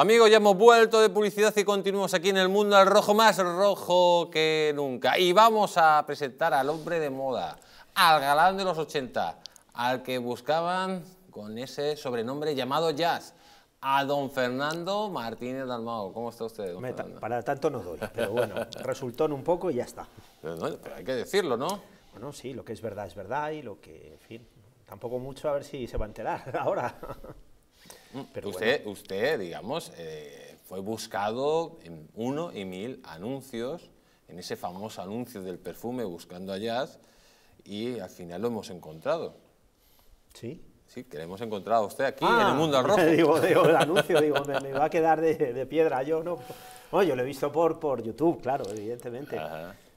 Amigos, ya hemos vuelto de publicidad y continuamos aquí en el mundo al rojo más rojo que nunca. Y vamos a presentar al hombre de moda, al galán de los 80, al que buscaban con ese sobrenombre llamado Jazz, a don Fernando Martínez Dalmao. ¿Cómo está usted, Para tanto no doy, pero bueno, resultó en un poco y ya está. hay que decirlo, ¿no? Bueno, sí, lo que es verdad es verdad y lo que, en fin, tampoco mucho, a ver si se va a enterar ahora. Mm, usted, usted, digamos, eh, fue buscado en uno y mil anuncios, en ese famoso anuncio del perfume buscando a Jazz, y al final lo hemos encontrado. Sí, Sí, que lo hemos encontrado a usted aquí, en el ah, mundo rojo. Digo, digo, el anuncio, digo, me, va a quedar de, piedra yo, ¿no? yo lo he visto por, por YouTube, claro, evidentemente.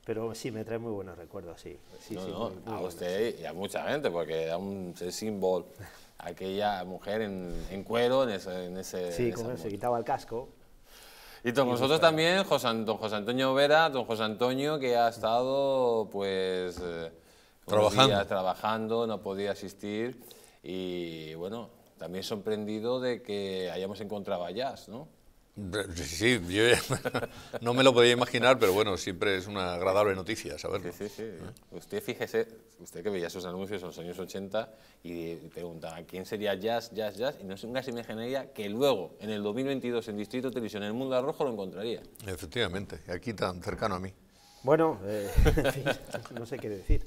Pero sí, me trae muy buenos recuerdos, sí. sí, no, no, a usted y a mucha gente, porque es un símbolo aquella mujer en, cuero, en ese... sí, se quitaba el casco. Y con nosotros también don José Antonio Vera, don José Antonio, que ha estado pues eh, trabajando. trabajando, no podía asistir y bueno, también sorprendido de que hayamos encontrado a Jazz, ¿no? Sí, yo no me lo podía imaginar, pero bueno, siempre es una agradable noticia saberlo. Sí, sí, sí. Usted fíjese, usted que veía sus anuncios en los años 80 y ¿a quién sería jazz, jazz, jazz, y no sé, nunca se imaginaría que luego, en el 2022, en Distrito Televisión, en el Mundo Rojo, lo encontraría. Efectivamente, aquí tan cercano a mí. Bueno, eh, no sé qué decir.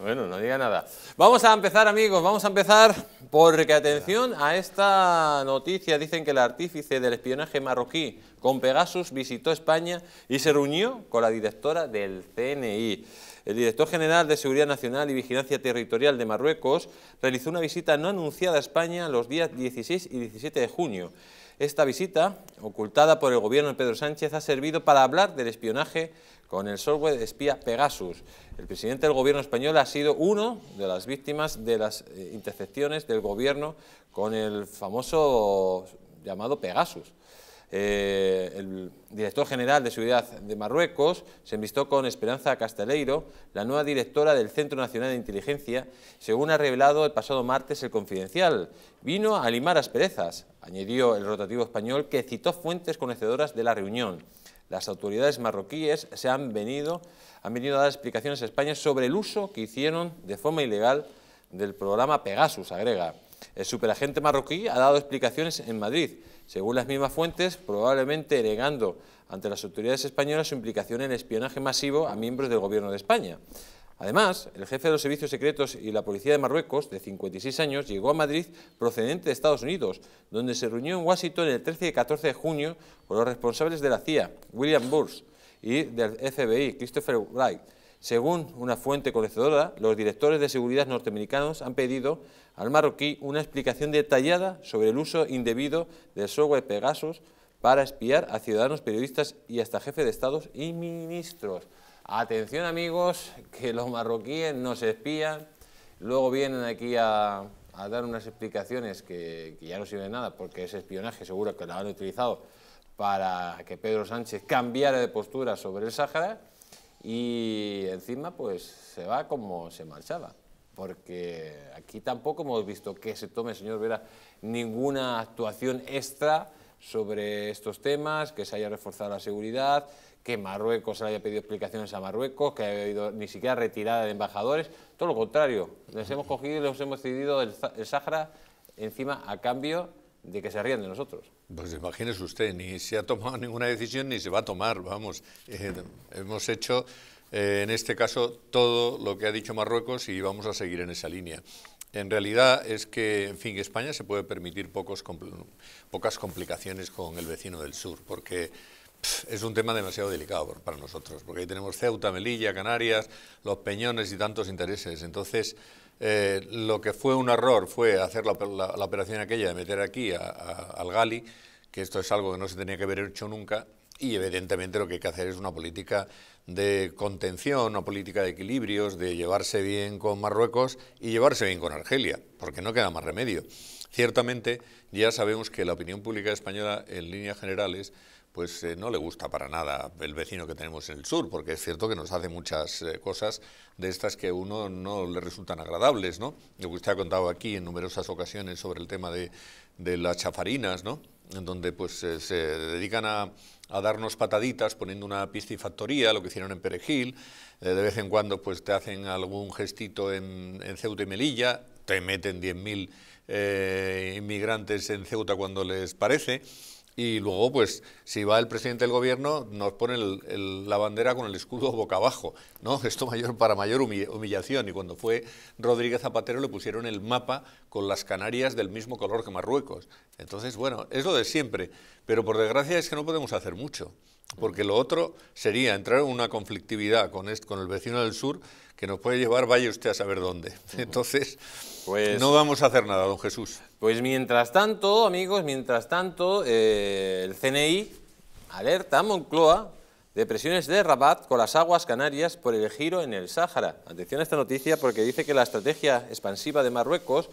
Bueno, no diga nada. Vamos a empezar, amigos, vamos a empezar porque atención a esta noticia. Dicen que el artífice del espionaje marroquí con Pegasus visitó España y se reunió con la directora del CNI. El director general de Seguridad Nacional y Vigilancia Territorial de Marruecos realizó una visita no anunciada a España los días 16 y 17 de junio. Esta visita, ocultada por el gobierno de Pedro Sánchez, ha servido para hablar del espionaje con el software de espía Pegasus. El presidente del gobierno español ha sido uno de las víctimas de las eh, intercepciones del gobierno con el famoso llamado Pegasus. Eh, el director general de Seguridad de Marruecos se envistó con Esperanza Casteleiro, la nueva directora del Centro Nacional de Inteligencia, según ha revelado el pasado martes el Confidencial. Vino a limar asperezas, añadió el rotativo español que citó fuentes conocedoras de la reunión. Las autoridades marroquíes se han venido, han venido a dar explicaciones a España sobre el uso que hicieron de forma ilegal del programa Pegasus, agrega. El superagente marroquí ha dado explicaciones en Madrid, según las mismas fuentes, probablemente negando ante las autoridades españolas su implicación en espionaje masivo a miembros del gobierno de España. Además, el jefe de los servicios secretos y la policía de Marruecos, de 56 años, llegó a Madrid procedente de Estados Unidos, donde se reunió en Washington el 13 y 14 de junio con los responsables de la CIA, William Burns, y del FBI, Christopher Wright, según una fuente conocedora, los directores de seguridad norteamericanos han pedido al marroquí una explicación detallada sobre el uso indebido del software Pegasus para espiar a ciudadanos, periodistas y hasta jefes de estados y ministros. Atención amigos, que los marroquíes nos espían, luego vienen aquí a, dar unas explicaciones que, ya no sirven de nada, porque ese espionaje seguro que lo han utilizado para que Pedro Sánchez cambiara de postura sobre el Sáhara, y encima pues se va como se marchaba, porque aquí tampoco hemos visto que se tome, señor Vera, ninguna actuación extra sobre estos temas, que se haya reforzado la seguridad, que Marruecos se haya pedido explicaciones a Marruecos, que haya habido ni siquiera retirada de embajadores, todo lo contrario, les hemos cogido y les hemos cedido el, el Sahara encima a cambio de que se rían de nosotros. Pues imagínese usted, ni se ha tomado ninguna decisión ni se va a tomar, vamos. Eh, hemos hecho, eh, en este caso, todo lo que ha dicho Marruecos y vamos a seguir en esa línea. En realidad es que, en fin, España se puede permitir pocos, pocas complicaciones con el vecino del sur, porque es un tema demasiado delicado para nosotros, porque ahí tenemos Ceuta, Melilla, Canarias, los Peñones y tantos intereses. Entonces, eh, lo que fue un error fue hacer la, operación aquella de meter aquí al Gali, que esto es algo que no se tenía que haber hecho nunca, y evidentemente lo que hay que hacer es una política de contención, una política de equilibrios, de llevarse bien con Marruecos y llevarse bien con Argelia, porque no queda más remedio. Ciertamente, ya sabemos que la opinión pública española, en líneas generales, pues eh, no le gusta para nada el vecino que tenemos en el sur, porque es cierto que nos hace muchas eh, cosas de estas que a uno no le resultan agradables, ¿no? Lo que usted ha contado aquí en numerosas ocasiones sobre el tema de, las chafarinas, ¿no? En donde pues eh, se dedican a, darnos pataditas poniendo una piscifactoría, lo que hicieron en Perejil, de vez en cuando pues te hacen algún gestito en, en Ceuta y Melilla, te meten 10.000 inmigrantes en Ceuta cuando les parece, y luego, pues, si va el presidente del gobierno, nos pone la bandera con el escudo boca abajo, ¿no? Esto mayor, para mayor humillación. Y cuando fue Rodríguez Zapatero le pusieron el mapa con las Canarias del mismo color que Marruecos. Entonces, bueno, es lo de siempre. Pero por desgracia es que no podemos hacer mucho. Porque lo otro sería entrar en una conflictividad con, con el vecino del sur que nos puede llevar, vaya usted a saber dónde. Entonces, pues, no vamos a hacer nada, don Jesús. Pues mientras tanto, amigos, mientras tanto, eh, el CNI alerta a Moncloa de presiones de Rabat con las aguas canarias por el giro en el Sáhara. Atención a esta noticia porque dice que la estrategia expansiva de Marruecos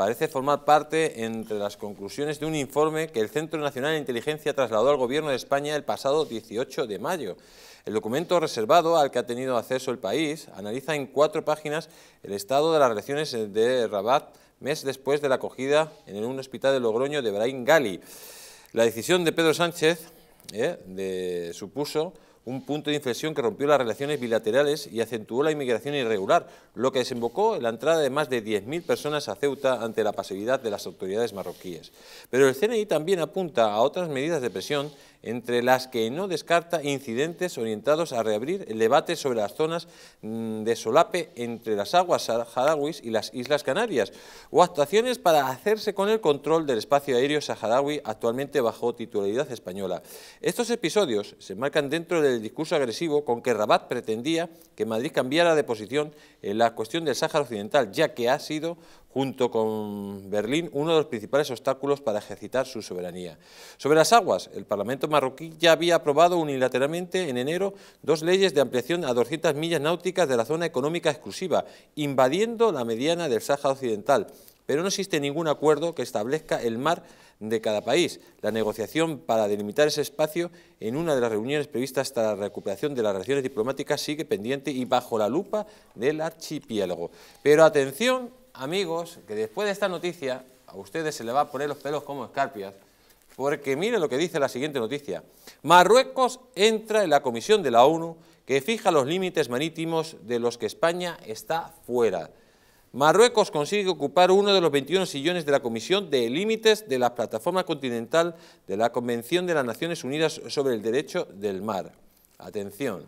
parece formar parte entre las conclusiones de un informe que el Centro Nacional de Inteligencia trasladó al Gobierno de España el pasado 18 de mayo. El documento reservado al que ha tenido acceso el país analiza en cuatro páginas el estado de las relaciones de Rabat mes después de la acogida en un hospital de Logroño de Brain Gali. La decisión de Pedro Sánchez eh, de, supuso un punto de inflexión que rompió las relaciones bilaterales y acentuó la inmigración irregular, lo que desembocó en la entrada de más de 10.000 personas a Ceuta ante la pasividad de las autoridades marroquíes. Pero el CNI también apunta a otras medidas de presión entre las que no descarta incidentes orientados a reabrir el debate sobre las zonas mm, de solape entre las aguas saharauis y las Islas Canarias, o actuaciones para hacerse con el control del espacio aéreo saharaui actualmente bajo titularidad española. Estos episodios se marcan dentro del discurso agresivo con que Rabat pretendía que Madrid cambiara de posición en la cuestión del Sáhara Occidental, ya que ha sido junto con Berlín, uno de los principales obstáculos para ejercitar su soberanía. Sobre las aguas, el Parlamento marroquí ya había aprobado unilateralmente en enero dos leyes de ampliación a 200 millas náuticas de la zona económica exclusiva, invadiendo la mediana del Sáhara Occidental, pero no existe ningún acuerdo que establezca el mar de cada país. La negociación para delimitar ese espacio en una de las reuniones previstas hasta la recuperación de las relaciones diplomáticas sigue pendiente y bajo la lupa del archipiélago. Pero atención amigos, que después de esta noticia a ustedes se le va a poner los pelos como escarpias, porque mire lo que dice la siguiente noticia. Marruecos entra en la comisión de la ONU que fija los límites marítimos de los que España está fuera. Marruecos consigue ocupar uno de los 21 sillones de la Comisión de Límites de la Plataforma Continental de la Convención de las Naciones Unidas sobre el Derecho del Mar. Atención,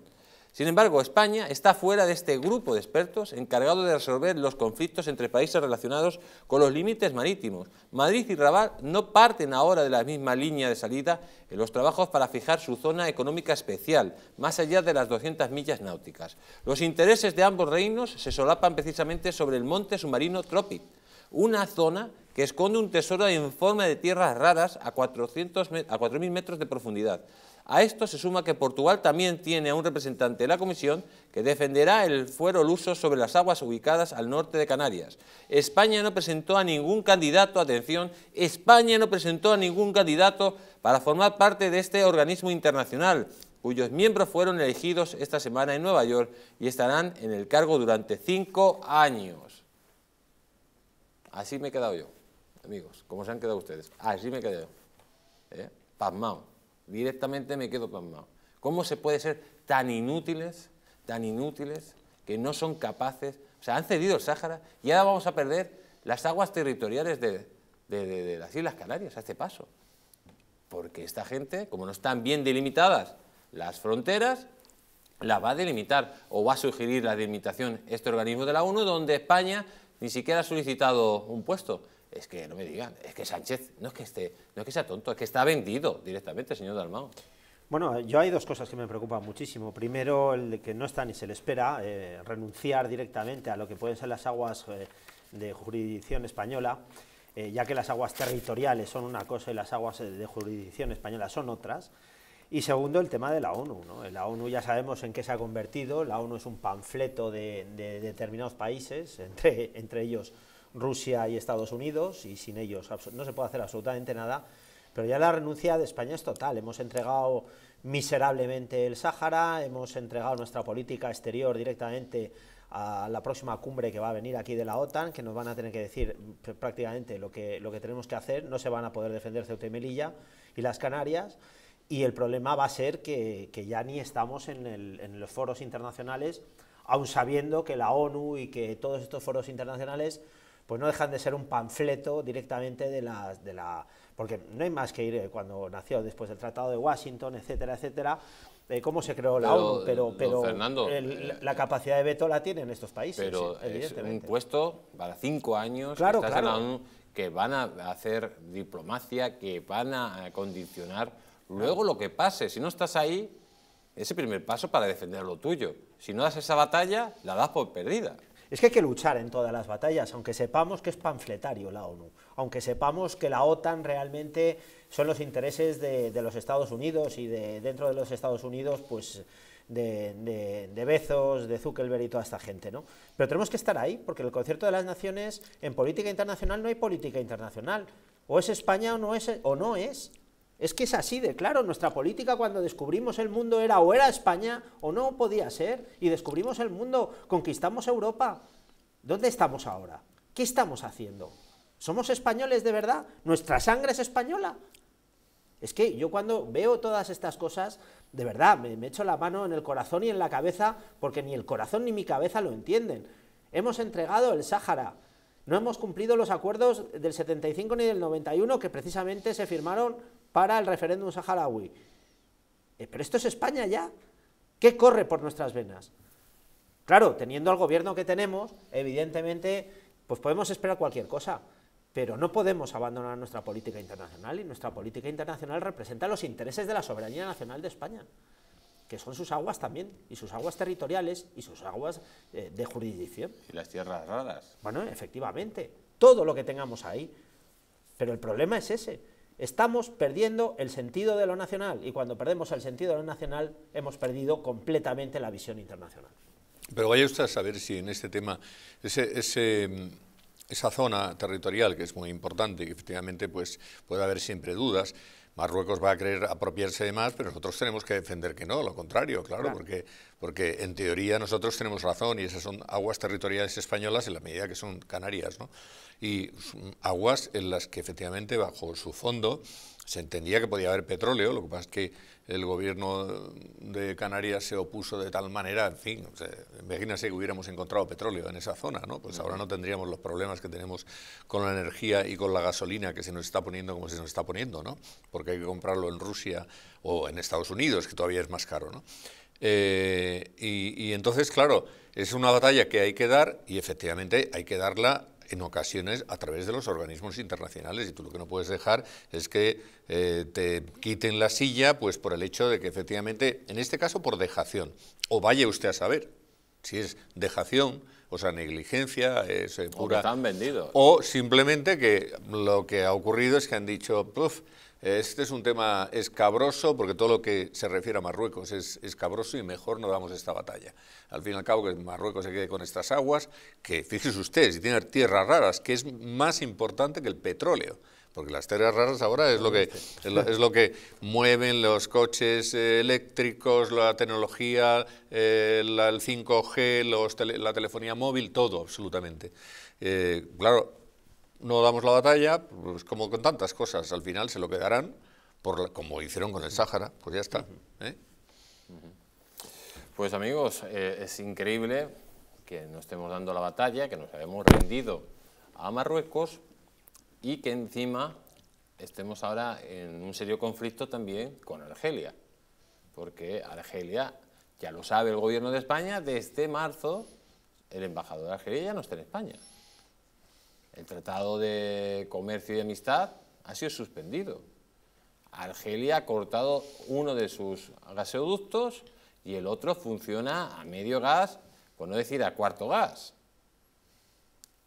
sin embargo, España está fuera de este grupo de expertos encargado de resolver los conflictos entre países relacionados con los límites marítimos. Madrid y Rabat no parten ahora de la misma línea de salida en los trabajos para fijar su zona económica especial, más allá de las 200 millas náuticas. Los intereses de ambos reinos se solapan precisamente sobre el monte submarino Tropic, una zona que esconde un tesoro en forma de tierras raras a 4.000 a metros de profundidad. A esto se suma que Portugal también tiene a un representante de la Comisión que defenderá el fuero luso sobre las aguas ubicadas al norte de Canarias. España no presentó a ningún candidato, atención, España no presentó a ningún candidato para formar parte de este organismo internacional, cuyos miembros fueron elegidos esta semana en Nueva York y estarán en el cargo durante cinco años. Así me he quedado yo, amigos, como se han quedado ustedes. Así me he quedado yo, ¿eh? pasmado. Directamente me quedo conmigo. ¿Cómo se puede ser tan inútiles, tan inútiles, que no son capaces? O sea, han cedido el Sáhara y ahora vamos a perder las aguas territoriales de, de las Islas Canarias a este paso. Porque esta gente, como no están bien delimitadas las fronteras, las va a delimitar o va a sugerir la delimitación este organismo de la ONU, donde España ni siquiera ha solicitado un puesto es que no me digan, es que Sánchez no es que, esté, no que sea tonto, es que está vendido directamente, señor Dalmao. Bueno, yo hay dos cosas que me preocupan muchísimo. Primero, el de que no está ni se le espera eh, renunciar directamente a lo que pueden ser las aguas eh, de jurisdicción española, eh, ya que las aguas territoriales son una cosa y las aguas de jurisdicción española son otras. Y segundo, el tema de la ONU. La ONU ya sabemos en qué se ha convertido. La ONU es un panfleto de, de determinados países, entre, entre ellos Rusia y Estados Unidos, y sin ellos no se puede hacer absolutamente nada, pero ya la renuncia de España es total. Hemos entregado miserablemente el Sáhara, hemos entregado nuestra política exterior directamente a la próxima cumbre que va a venir aquí de la OTAN, que nos van a tener que decir mm, prácticamente lo que, lo que tenemos que hacer, no se van a poder defender Ceuta y Melilla y las Canarias, y el problema va a ser que, que ya ni estamos en, los foros internacionales, aun sabiendo que la ONU y que todos estos foros internacionales pues no dejan de ser un panfleto directamente de la, de la... porque no hay más que ir eh, cuando nació después del Tratado de Washington, etcétera, etcétera, de eh, cómo se creó la pero, ONU, pero, eh, la, capacidad de veto la tienen estos países, pero es un puesto para cinco años claro, que, que van a hacer diplomacia, que van a condicionar luego lo que pase. Si no estás ahí, ese primer paso para defender lo tuyo. Si no das esa batalla, la das por perdida. Es que hay que luchar en todas las batallas, aunque sepamos que es panfletario la ONU, aunque sepamos que la OTAN realmente son los intereses de, los Estados Unidos y de dentro de los Estados Unidos, pues de, Bezos, de Zuckerberg y toda esta gente, ¿no? Pero tenemos que estar ahí, porque el concierto de las naciones, en política internacional no hay política internacional. O es España o no es, o no es. Es que es así de claro, nuestra política cuando descubrimos el mundo era o era España o no podía ser, y descubrimos el mundo, conquistamos Europa. ¿Dónde estamos ahora? ¿Qué estamos haciendo? ¿Somos españoles de verdad? ¿Nuestra sangre es española? Es que yo cuando veo todas estas cosas, de verdad, me, echo la mano en el corazón y en la cabeza, porque ni el corazón ni mi cabeza lo entienden. Hemos entregado el Sáhara, no hemos cumplido los acuerdos del 75 ni del 91, que precisamente se firmaron para el referéndum saharaui. Eh, pero esto es España ya. ¿Qué corre por nuestras venas? Claro, teniendo al gobierno que tenemos, evidentemente, pues podemos esperar cualquier cosa, pero no podemos abandonar nuestra política internacional y nuestra política internacional representa los intereses de la soberanía nacional de España, que son sus aguas también, y sus aguas territoriales y sus aguas eh, de jurisdicción. Y las tierras raras. Bueno, efectivamente, todo lo que tengamos ahí. Pero el problema es ese. Estamos perdiendo el sentido de lo nacional y cuando perdemos el sentido de lo nacional hemos perdido completamente la visión internacional. Pero vaya usted a saber si en este tema esa zona territorial que es muy importante y que efectivamente pues, puede haber siempre dudas, Marruecos va a querer apropiarse de más, pero nosotros tenemos que defender que no, lo contrario, claro, Porque, porque en teoría nosotros tenemos razón y esas son aguas territoriales españolas en la medida que son Canarias, ¿no? Y aguas en las que efectivamente bajo su fondo se entendía que podía haber petróleo, lo que pasa es que el gobierno de Canarias se opuso de tal manera, en fin, o sea, que hubiéramos encontrado petróleo en esa zona, ¿no? Pues ahora no tendríamos los problemas que tenemos con la energía y con la gasolina que se nos está poniendo como se nos está poniendo, ¿no? Porque hay que comprarlo en Rusia o en Estados Unidos, que todavía es más caro, ¿no? Eh, y, y entonces, claro, es una batalla que hay que dar y efectivamente hay que darla en ocasiones a través de los organismos internacionales y tú lo que no puedes dejar es que eh, te quiten la silla pues por el hecho de que efectivamente, en este caso por dejación, o vaya usted a saber si es dejación, o sea, negligencia, es eh, pura... O O simplemente que lo que ha ocurrido es que han dicho, este es un tema escabroso porque todo lo que se refiere a Marruecos es escabroso y mejor no damos esta batalla. Al fin y al cabo que Marruecos se quede con estas aguas, que fíjese ustedes, si tiene tierras raras, que es más importante que el petróleo porque las tierras raras ahora es lo que, es lo, que mueven los coches eh, eléctricos, la tecnología, eh, el 5G, la telefonía móvil, todo absolutamente. Eh, claro, no damos la batalla, pues como con tantas cosas, al final se lo quedarán, por como hicieron con el Sáhara, pues ya está. ¿eh? Pues amigos, eh, es increíble que no estemos dando la batalla, que nos hayamos rendido a Marruecos y que encima estemos ahora en un serio conflicto también con Argelia, porque Argelia, ya lo sabe el gobierno de España, desde marzo el embajador de Argelia ya no está en España. El Tratado de Comercio y Amistad ha sido suspendido. Argelia ha cortado uno de sus gasoductos y el otro funciona a medio gas, por no decir a cuarto gas.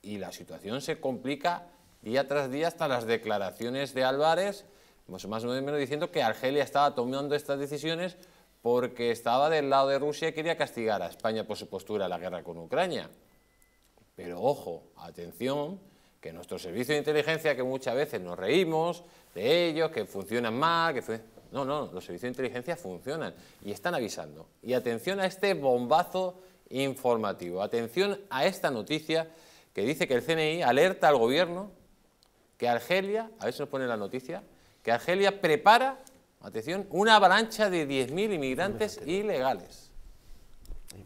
Y la situación se complica día tras día hasta las declaraciones de Álvarez, más o menos diciendo que Argelia estaba tomando estas decisiones porque estaba del lado de Rusia y quería castigar a España por su postura a la guerra con Ucrania. Pero ojo, atención, que nuestro servicio de inteligencia, que muchas veces nos reímos de ellos, que funcionan mal, que... No, no, los servicios de inteligencia funcionan y están avisando. Y atención a este bombazo informativo, atención a esta noticia que dice que el CNI alerta al gobierno que Argelia, a ver si nos pone la noticia, que Argelia prepara, atención, una avalancha de 10.000 inmigrantes ilegales.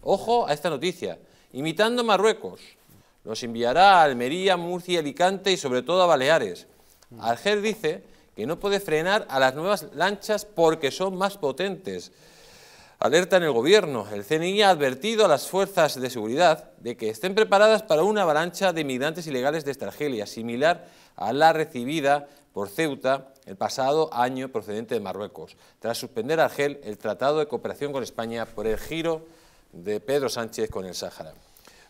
Ojo a esta noticia. Imitando Marruecos, nos enviará a Almería, Murcia, Alicante y sobre todo a Baleares. Mm. Argel dice que no puede frenar a las nuevas lanchas porque son más potentes. Alerta en el gobierno. El CNI ha advertido a las fuerzas de seguridad de que estén preparadas para una avalancha de inmigrantes ilegales desde Argelia, similar a la recibida por Ceuta el pasado año procedente de Marruecos, tras suspender a Argel el Tratado de Cooperación con España por el giro de Pedro Sánchez con el Sáhara.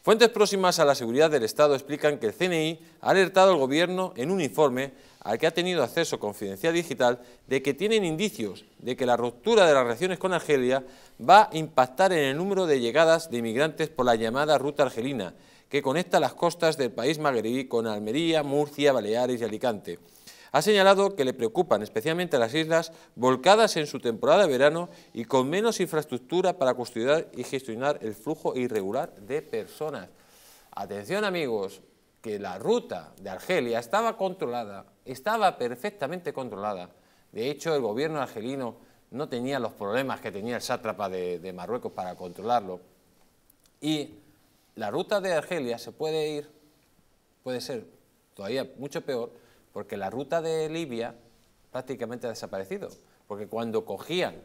Fuentes próximas a la seguridad del Estado explican que el CNI ha alertado al Gobierno en un informe al que ha tenido acceso confidencial digital de que tienen indicios de que la ruptura de las relaciones con Argelia va a impactar en el número de llegadas de inmigrantes por la llamada ruta argelina, que conecta las costas del país magrebí con Almería, Murcia, Baleares y Alicante. Ha señalado que le preocupan especialmente las islas volcadas en su temporada de verano y con menos infraestructura para custodiar y gestionar el flujo irregular de personas. Atención amigos, que la ruta de Argelia estaba controlada, estaba perfectamente controlada. De hecho, el gobierno argelino no tenía los problemas que tenía el sátrapa de, de Marruecos para controlarlo. Y la ruta de Argelia se puede ir, puede ser todavía mucho peor, porque la ruta de Libia prácticamente ha desaparecido, porque cuando cogían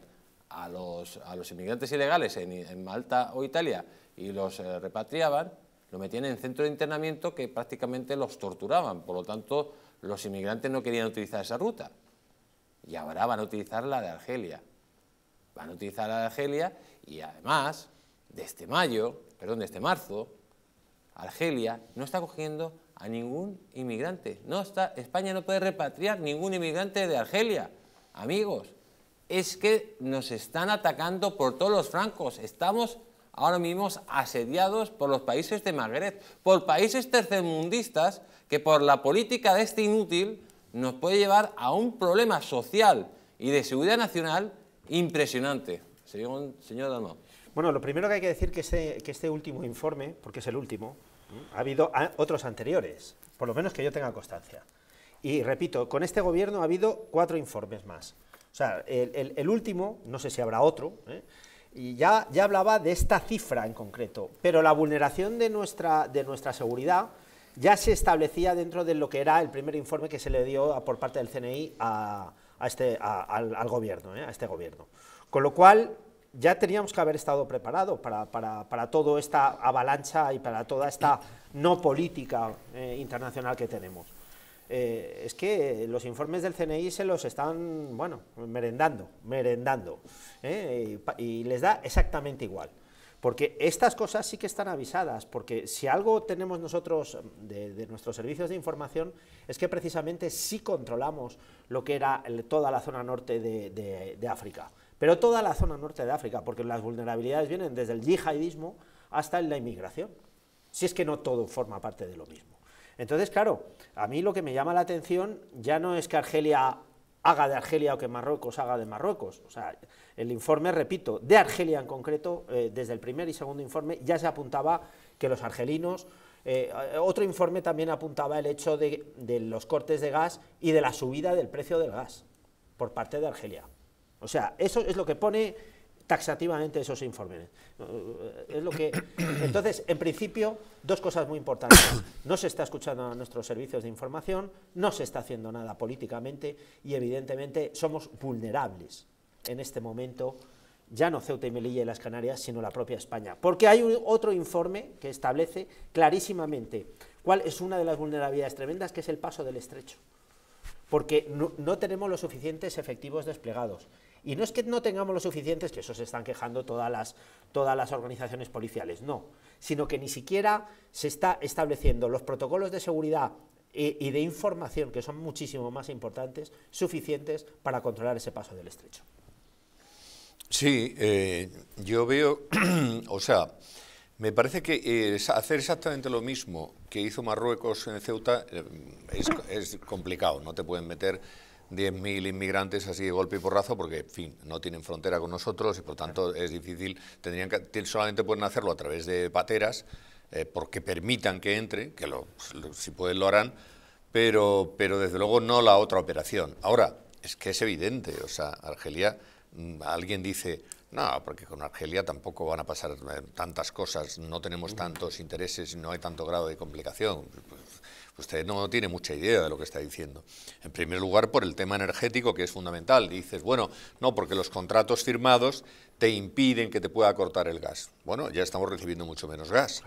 a los, inmigrantes ilegales en, Malta o Italia y los eh, repatriaban, lo metían en centro de internamiento que prácticamente los torturaban, por lo tanto los inmigrantes no querían utilizar esa ruta. Y ahora van a utilizar la de Argelia. Van a utilizar la de Argelia y además, desde este mayo, perdón, desde este marzo, Argelia no está cogiendo a ningún inmigrante. España no puede repatriar ningún inmigrante de Argelia. Amigos, es que nos están atacando por todos los francos. Estamos ahora mismo asediados por los países de Magreb, por países tercermundistas que por la política de este inútil nos puede llevar a un problema social y de seguridad nacional impresionante. Señor, señor bueno, lo primero que hay que decir que este, que este último informe, porque es el último, ha habido otros anteriores, por lo menos que yo tenga constancia. Y repito, con este gobierno ha habido cuatro informes más. O sea, el, último, no sé si habrá otro, ¿eh? y ya, ya hablaba de esta cifra en concreto, pero la vulneración de nuestra, de nuestra seguridad ya se establecía dentro de lo que era el primer informe que se le dio por parte del CNI este, al, gobierno, ¿eh? a este gobierno. Con lo cual, ya teníamos que haber estado preparados para, para, toda esta avalancha y para toda esta no política eh, internacional que tenemos. Eh, es que los informes del CNI se los están, bueno, merendando, merendando, eh, y, les da exactamente igual. Porque estas cosas sí que están avisadas, porque si algo tenemos nosotros de, nuestros servicios de información es que precisamente sí controlamos lo que era toda la zona norte de, de África pero toda la zona norte de África, porque las vulnerabilidades vienen desde el yihadismo hasta la inmigración, si es que no todo forma parte de lo mismo. Entonces, claro, a mí lo que me llama la atención ya no es que Argelia haga de Argelia o que Marruecos haga de Marruecos. O sea, el informe, repito, de Argelia en concreto, eh, desde el primer y segundo informe ya se apuntaba que los argelinos, eh, otro informe también apuntaba el hecho de los cortes de gas y de la subida del precio del gas por parte de Argelia. O sea, eso es lo que pone taxativamente esos informes. Eh, es lo que, entonces, en principio, dos cosas muy importantes. No se está escuchando a nuestros servicios de información, no se está haciendo nada políticamente y, evidentemente, somos vulnerables en este momento, ya no Ceuta y Melilla y las Canarias, sino la propia España. Porque hay otro informe que establece clarísimamente cuál es una de las vulnerabilidades tremendas, que es el paso del estrecho. Porque no tenemos los suficientes efectivos desplegados. Y no es que no tengamos los suficientes, que eso se están quejando todas las, todas las organizaciones policiales, no, sino que ni siquiera se está estableciendo los protocolos de seguridad y, de información, que son muchísimo más importantes, suficientes para controlar ese paso del estrecho. Sí, eh, yo veo, o sea, me parece que eh, hacer exactamente lo mismo que hizo Marruecos en Ceuta eh, es, complicado, no te pueden meter 10.000 inmigrantes así de golpe y porrazo, porque, en fin, no tienen frontera con nosotros y por tanto es difícil, tendrían que, solamente pueden hacerlo a través de pateras, eh, porque permitan que entre, que pues, si pueden lo harán, pero, pero desde luego no la otra operación. Ahora, es que es evidente, o sea, Argelia, mm, alguien dice, no, porque con Argelia tampoco van a pasar eh, tantas cosas, no tenemos tantos intereses, no hay tanto grado de complicación. Pues, usted pues no tiene mucha idea de lo que está diciendo. En primer lugar, por el tema energético, que es fundamental. dices, bueno, no, porque los contratos firmados te impiden que te pueda cortar el gas. Bueno, ya estamos recibiendo mucho menos gas.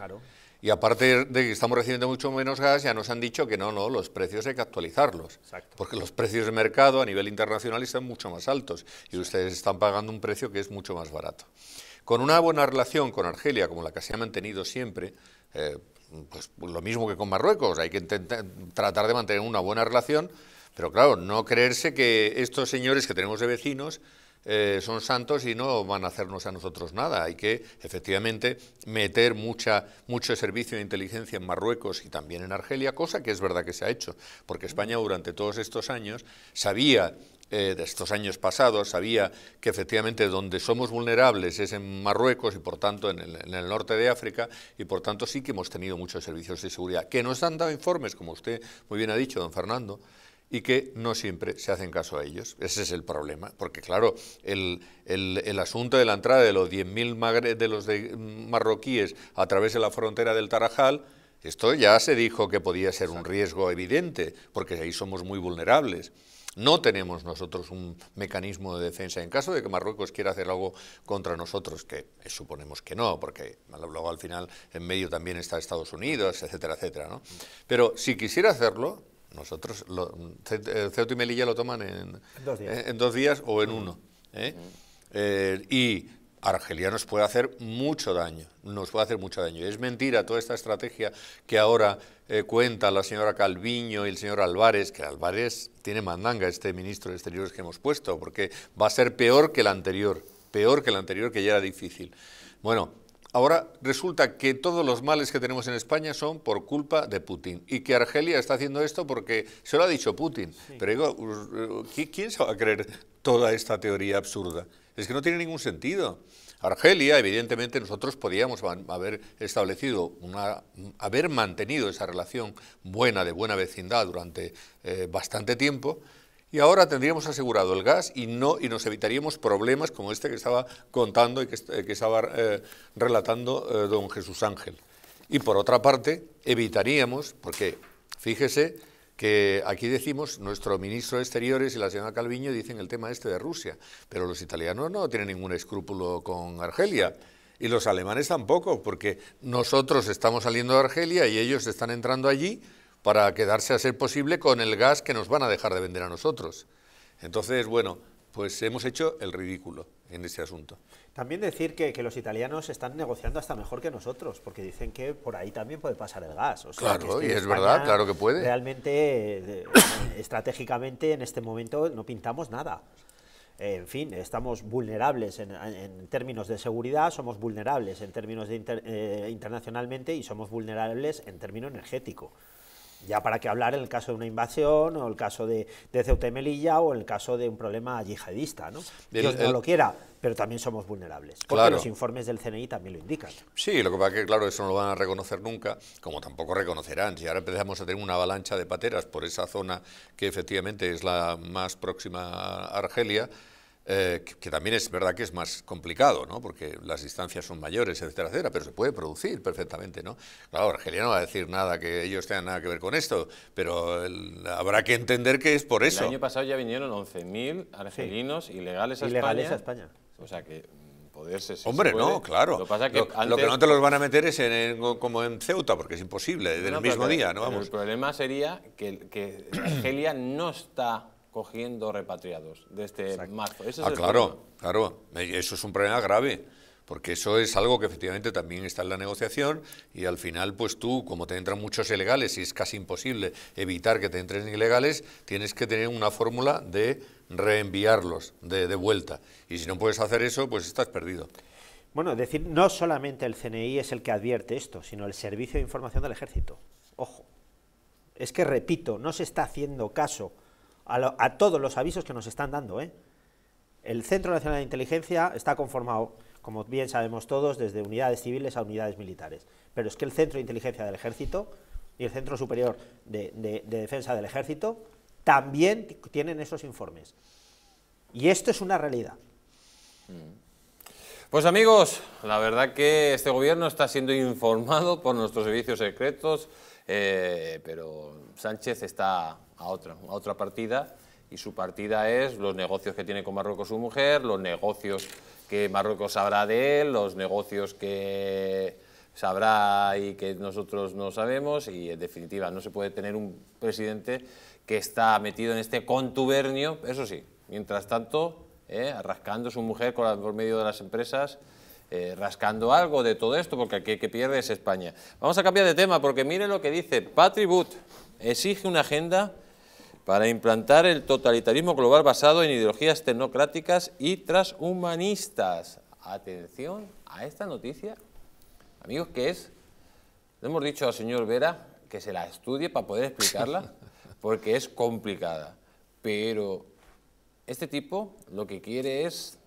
Y aparte de que estamos recibiendo mucho menos gas, ya nos han dicho que no, no, los precios hay que actualizarlos. Porque los precios de mercado a nivel internacional están mucho más altos y ustedes están pagando un precio que es mucho más barato. Con una buena relación con Argelia, como la que se ha mantenido siempre, eh, pues, pues lo mismo que con Marruecos, hay que tratar de mantener una buena relación, pero claro, no creerse que estos señores que tenemos de vecinos eh, son santos y no van a hacernos a nosotros nada. Hay que, efectivamente, meter mucha, mucho servicio de inteligencia en Marruecos y también en Argelia, cosa que es verdad que se ha hecho, porque España durante todos estos años sabía eh, de estos años pasados sabía que efectivamente donde somos vulnerables es en Marruecos y por tanto en el, norte de África y por tanto sí que hemos tenido muchos servicios de seguridad que nos han dado informes, como usted muy bien ha dicho, don Fernando, y que no siempre se hacen caso a ellos. Ese es el problema, porque claro, el, asunto de la entrada de los 10.000 de los mm, marroquíes a través de la frontera del Tarajal, esto ya se dijo que podía ser un riesgo evidente, porque ahí somos muy vulnerables. No tenemos nosotros un mecanismo de defensa en caso de que Marruecos quiera hacer algo contra nosotros, que suponemos que no, porque luego al final en medio también está Estados Unidos, etcétera, etcétera. ¿no? Pero si quisiera hacerlo, nosotros, eh, Ceuta y Melilla lo toman en, dos, días. o en uno. ¿eh? Eh, y Argelia nos puede hacer mucho daño, nos puede hacer mucho daño. Es mentira toda esta estrategia que ahora eh, cuenta la señora Calviño y el señor Álvarez, que Álvarez tiene mandanga, este ministro de Exteriores que hemos puesto, porque va a ser peor que el anterior, peor que el anterior que ya era difícil. Bueno, Ahora resulta que todos los males que tenemos en España son por culpa de Putin y que Argelia está haciendo esto porque se lo ha dicho Putin. Pero digo, ¿quién se va a creer toda esta teoría absurda? Es que no tiene ningún sentido. Argelia, evidentemente nosotros podíamos haber establecido, una, haber mantenido esa relación buena, de buena vecindad durante eh, bastante tiempo, y ahora tendríamos asegurado el gas y, no, y nos evitaríamos problemas como este que estaba contando y que, estaba eh, relatando eh, don Jesús Ángel. Y por otra parte, evitaríamos, porque fíjese que aquí decimos, nuestro ministro de Exteriores y la señora Calviño dicen el tema este de Rusia, pero los italianos no tienen ningún escrúpulo con Argelia. Y los alemanes tampoco, porque nosotros estamos saliendo de Argelia y ellos están entrando allí para quedarse a ser posible con el gas que nos van a dejar de vender a nosotros. Entonces, bueno, pues hemos hecho el ridículo en ese asunto. También decir que, los italianos están negociando hasta mejor que nosotros, porque dicen que por ahí también puede pasar el gas. claro, y es verdad, claro que puede. Realmente, eh, estratégicamente, en este momento no pintamos nada. En fin, estamos vulnerables en, términos de seguridad, somos vulnerables en términos de eh, internacionalmente y somos vulnerables en términos energético. Ya para qué hablar en el caso de una invasión, o el caso de, de Ceuta Melilla, o en el caso de un problema yihadista, ¿no? no lo quiera, pero también somos vulnerables, porque los informes del CNI también lo indican. Sí, lo que pasa es que, claro, eso no lo van a reconocer nunca, como tampoco reconocerán. Si ahora empezamos a tener una avalancha de pateras por esa zona que efectivamente es la más próxima a Argelia, eh, que, también es verdad que es más complicado, ¿no? porque las distancias son mayores, etcétera, etcétera, pero se puede producir perfectamente. ¿no? Claro, Argelia no va a decir nada que ellos tengan nada que ver con esto, pero habrá que entender que es por eso. El año pasado ya vinieron 11.000 argelinos ilegales, a, ilegales España. a España. O sea que mm, Poderse, si Hombre, no, claro. Lo, que no te los van a meter es en, como en Ceuta, porque es imposible, del mismo día, ¿no? Vamos. El problema sería que, que Argelia no está cogiendo repatriados desde este marzo. ah, claro, claro. Eso es un problema grave porque eso es algo que efectivamente también está en la negociación y al final pues tú, como te entran muchos ilegales y es casi imposible evitar que te entren ilegales, tienes que tener una fórmula de reenviarlos de, de vuelta y si no puedes hacer eso pues estás perdido. Bueno, es decir, no solamente el CNI es el que advierte esto, sino el Servicio de Información del Ejército. Ojo, es que repito, no se está haciendo caso a, todos los avisos que nos están dando. ¿eh? El Centro Nacional de Inteligencia está conformado, como bien sabemos todos, desde unidades civiles a unidades militares. Pero es que el Centro de Inteligencia del Ejército y el Centro Superior de, de Defensa del Ejército también tienen esos informes. Y esto es una realidad. Mm. Pues amigos, la verdad que este gobierno está siendo informado por nuestros servicios secretos, eh, pero Sánchez está a otra, partida y su partida es los negocios que tiene con Marruecos su mujer, los negocios que Marruecos sabrá de él, los negocios que sabrá y que nosotros no sabemos y en definitiva no se puede tener un presidente que está metido en este contubernio, eso sí, mientras tanto, eh, arrascando su mujer por medio de las empresas eh, rascando algo de todo esto, porque aquí que pierde es España. Vamos a cambiar de tema, porque mire lo que dice Patribut, exige una agenda para implantar el totalitarismo global basado en ideologías tecnocráticas y transhumanistas. Atención a esta noticia, amigos, que es, le hemos dicho al señor Vera que se la estudie para poder explicarla, porque es complicada, pero este tipo lo que quiere es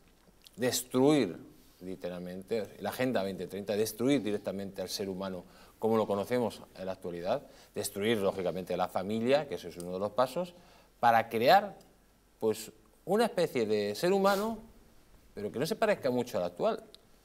destruir literalmente, la Agenda 2030, destruir directamente al ser humano como lo conocemos en la actualidad, destruir lógicamente a la familia, que eso es uno de los pasos, para crear pues una especie de ser humano, pero que no se parezca mucho al actual,